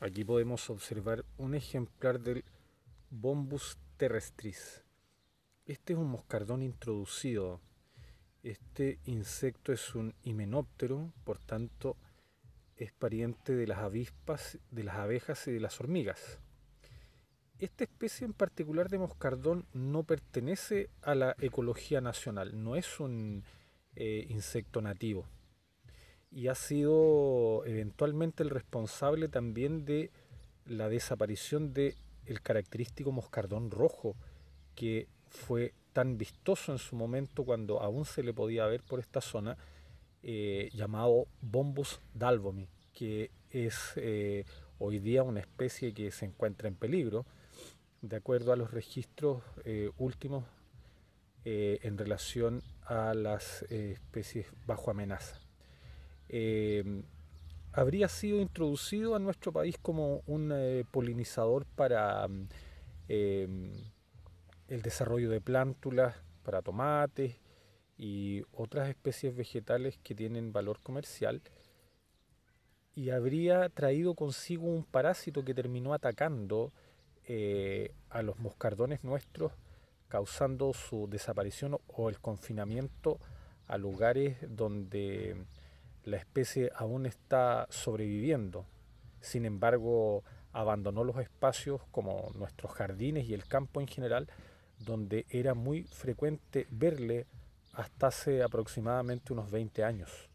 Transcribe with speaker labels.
Speaker 1: Aquí podemos observar un ejemplar del Bombus terrestris. Este es un moscardón introducido. Este insecto es un himenóptero, por tanto es pariente de las avispas, de las abejas y de las hormigas. Esta especie en particular de moscardón no pertenece a la ecología nacional, no es un eh, insecto nativo y ha sido eventualmente el responsable también de la desaparición del el característico moscardón rojo que fue tan vistoso en su momento cuando aún se le podía ver por esta zona eh, llamado Bombus dalvomi que es eh, hoy día una especie que se encuentra en peligro de acuerdo a los registros eh, últimos en relación a las especies bajo amenaza. Eh, habría sido introducido a nuestro país como un eh, polinizador para mm, eh, el desarrollo de plántulas, para tomates y otras especies vegetales que tienen valor comercial y habría traído consigo un parásito que terminó atacando a los moscardones nuestros, causando su desaparición o el confinamiento a lugares donde la especie aún está sobreviviendo. Sin embargo, abandonó los espacios como nuestros jardines y el campo en general, donde era muy frecuente verle hasta hace aproximadamente unos 20 años.